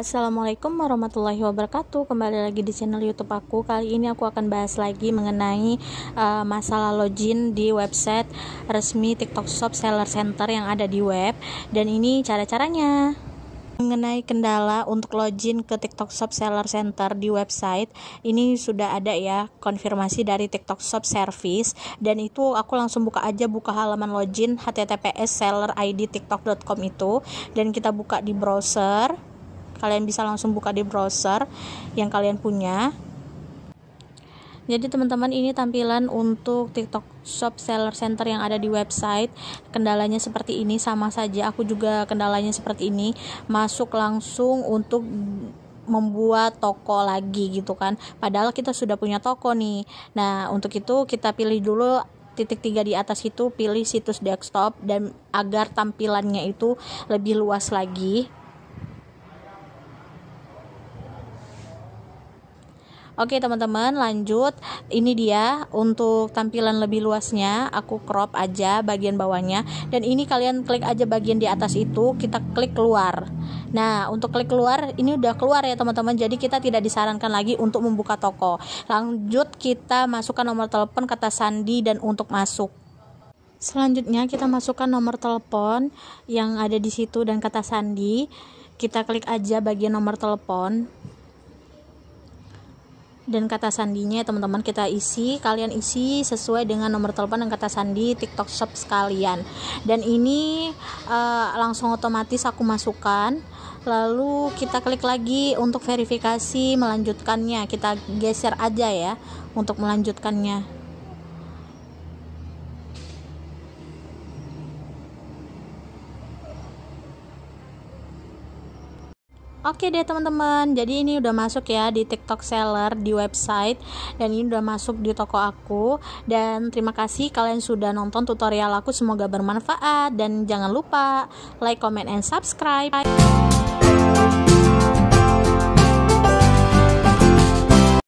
Assalamualaikum warahmatullahi wabarakatuh. Kembali lagi di channel YouTube aku. Kali ini aku akan bahas lagi mengenai uh, masalah login di website resmi TikTok Shop Seller Center yang ada di web dan ini cara-caranya mengenai kendala untuk login ke TikTok Shop Seller Center di website ini sudah ada ya konfirmasi dari TikTok Shop Service dan itu aku langsung buka aja buka halaman login https seller sellerid tiktok.com itu dan kita buka di browser kalian bisa langsung buka di browser yang kalian punya jadi teman-teman ini tampilan untuk TikTok Shop Seller Center yang ada di website. Kendalanya seperti ini sama saja. Aku juga kendalanya seperti ini. Masuk langsung untuk membuat toko lagi gitu kan. Padahal kita sudah punya toko nih. Nah, untuk itu kita pilih dulu titik tiga di atas itu pilih situs desktop dan agar tampilannya itu lebih luas lagi Oke teman-teman lanjut ini dia untuk tampilan lebih luasnya aku crop aja bagian bawahnya dan ini kalian klik aja bagian di atas itu kita klik keluar nah untuk klik keluar ini udah keluar ya teman-teman jadi kita tidak disarankan lagi untuk membuka toko lanjut kita masukkan nomor telepon kata sandi dan untuk masuk Selanjutnya kita masukkan nomor telepon yang ada di situ dan kata sandi. Kita klik aja bagian nomor telepon dan kata sandinya teman-teman kita isi kalian isi sesuai dengan nomor telepon dan kata sandi TikTok shop sekalian dan ini uh, langsung otomatis aku masukkan lalu kita klik lagi untuk verifikasi melanjutkannya kita geser aja ya untuk melanjutkannya Oke deh teman-teman, jadi ini udah masuk ya di TikTok seller di website dan ini udah masuk di toko aku dan terima kasih kalian sudah nonton tutorial aku semoga bermanfaat dan jangan lupa like, comment and subscribe. Bye.